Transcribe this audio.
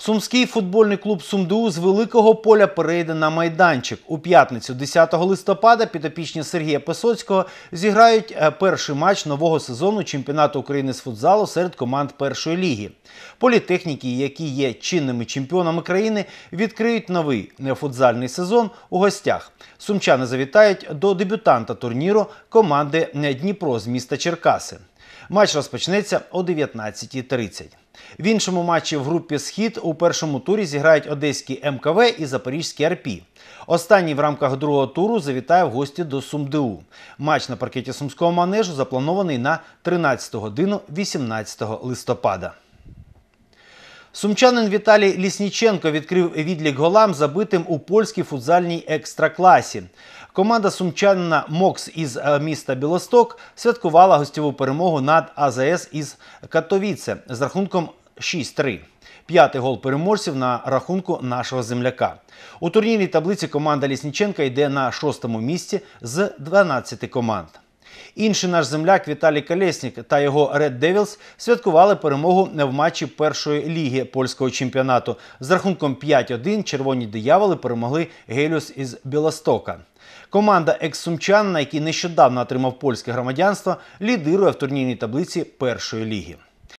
Сумський футбольний клуб Сумду з великого поля перейде на майданчик. У п'ятницю, 10 листопада, підопічні Сергія Песоцького зіграють е, перший матч нового сезону чемпіонату України з футзалу серед команд першої ліги. Політехніки, які є чинними чемпіонами країни, відкриють новий футзальний сезон у гостях. Сумчани завітають до дебютанта турніру команди Дніпро з міста Черкаси. Матч розпочнеться о 19.30. В іншому матчі в групі Схід у першому турі зіграють одеський МКВ і Запорізький РП. Останній в рамках другого туру завітає в гості до Сумдеу. Матч на паркеті Сумського манежу запланований на 13 годину 18 листопада. Сумчанин Віталій Лісніченко відкрив відлік голам, забитим у польській футзальній екстракласі. Команда сумчанина Мокс із е, міста Білосток святкувала гостєву перемогу над АЗС із Катовіце з рахунком 6-3. П'ятий гол переможців на рахунку нашого земляка. У турнірній таблиці команда Лісніченка йде на шостому місці з 12 команд. Інший наш земляк Віталій Колєснік та його Red Devils святкували перемогу в матчі першої ліги польського чемпіонату. З рахунком 5-1 червоні дияволи перемогли Гелюс із Білостока. Команда екс-сумчанна, який нещодавно отримав польське громадянство, лідирує в турнірній таблиці першої ліги.